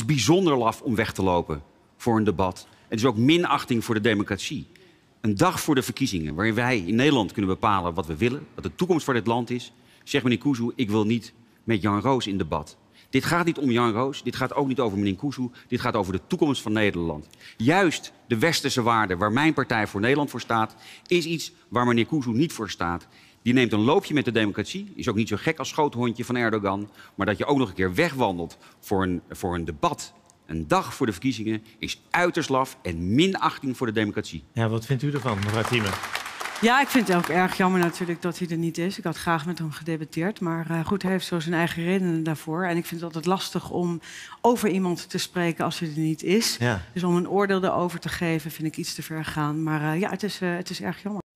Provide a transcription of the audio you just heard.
is bijzonder laf om weg te lopen voor een debat. Het is ook minachting voor de democratie. Een dag voor de verkiezingen, waarin wij in Nederland kunnen bepalen wat we willen, wat de toekomst voor dit land is, zegt meneer Kuzu: Ik wil niet met Jan Roos in debat. Dit gaat niet om Jan Roos, dit gaat ook niet over meneer Koesoe, dit gaat over de toekomst van Nederland. Juist de westerse waarden waar mijn partij voor Nederland voor staat, is iets waar meneer Koesoe niet voor staat. Die neemt een loopje met de democratie, is ook niet zo gek als schoothondje van Erdogan, maar dat je ook nog een keer wegwandelt voor een, voor een debat een dag voor de verkiezingen is uiterst laf en minachting voor de democratie. Ja, wat vindt u ervan, mevrouw Thiemen? Ja, ik vind het ook erg jammer natuurlijk dat hij er niet is. Ik had graag met hem gedebatteerd. Maar eh, goed, hij heeft zo zijn eigen redenen daarvoor. En ik vind het altijd lastig om over iemand te spreken als hij er niet is. Dus om een oordeel erover te geven vind ik iets te ver gaan. Maar eh, ja, het is, eh, het is erg jammer.